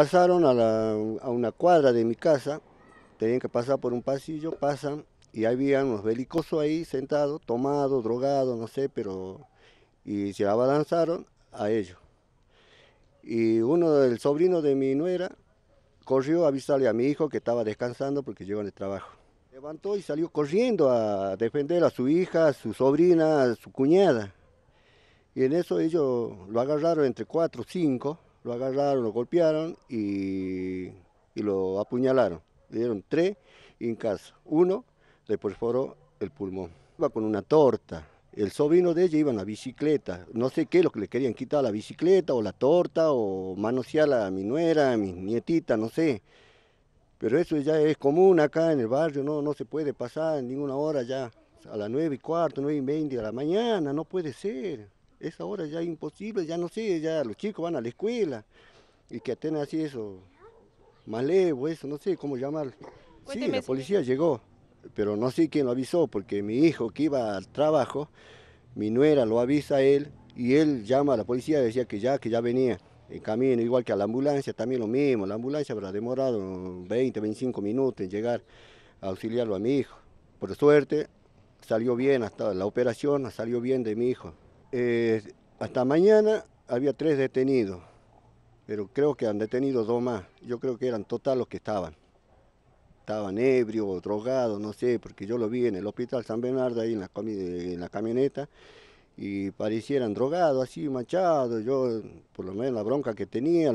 Pasaron a, una cuadra de mi casa, tenían que pasar por un pasillo, pasan y había unos belicosos ahí sentados, tomados, drogados, no sé, pero y se abalanzaron a ellos. Y uno, del sobrino de mi nuera, corrió a avisarle a mi hijo que estaba descansando porque llegó en el trabajo. Levantó y salió corriendo a defender a su hija, a su sobrina, a su cuñada. Y en eso ellos lo agarraron entre cuatro o cinco lo agarraron, lo golpearon y, lo apuñalaron. Le dieron tres incas. Uno le perforó el pulmón. Iba con una torta. El sobrino de ella iba en la bicicleta. No sé qué, lo que le querían quitar, la bicicleta o la torta o manosear a mi nuera, a mi nietita, no sé. Pero eso ya es común acá en el barrio, no, no se puede pasar en ninguna hora ya. A las nueve y cuarto, nueve y veinte de la mañana, no puede ser esa hora ya imposible, ya no sé, ya los chicos van a la escuela y que estén así eso, malevo, eso, no sé cómo llamarlo. Sí, la policía llegó, pero no sé quién lo avisó, porque mi hijo que iba al trabajo, mi nuera lo avisa a él y él llama a la policía y decía que ya, que ya venía en camino, igual que a la ambulancia, también lo mismo, la ambulancia habrá demorado 20, 25 minutos en llegar a auxiliarlo a mi hijo. Por suerte, salió bien, hasta la operación salió bien de mi hijo. Eh, hasta mañana había tres detenidos, pero creo que han detenido dos más. Yo creo que eran total los que estaban. Estaban ebrios, drogados, no sé, porque yo lo vi en el hospital San Bernardo, ahí en la, en la camioneta, y parecieran drogados, así machados. Yo, por lo menos la bronca que tenía,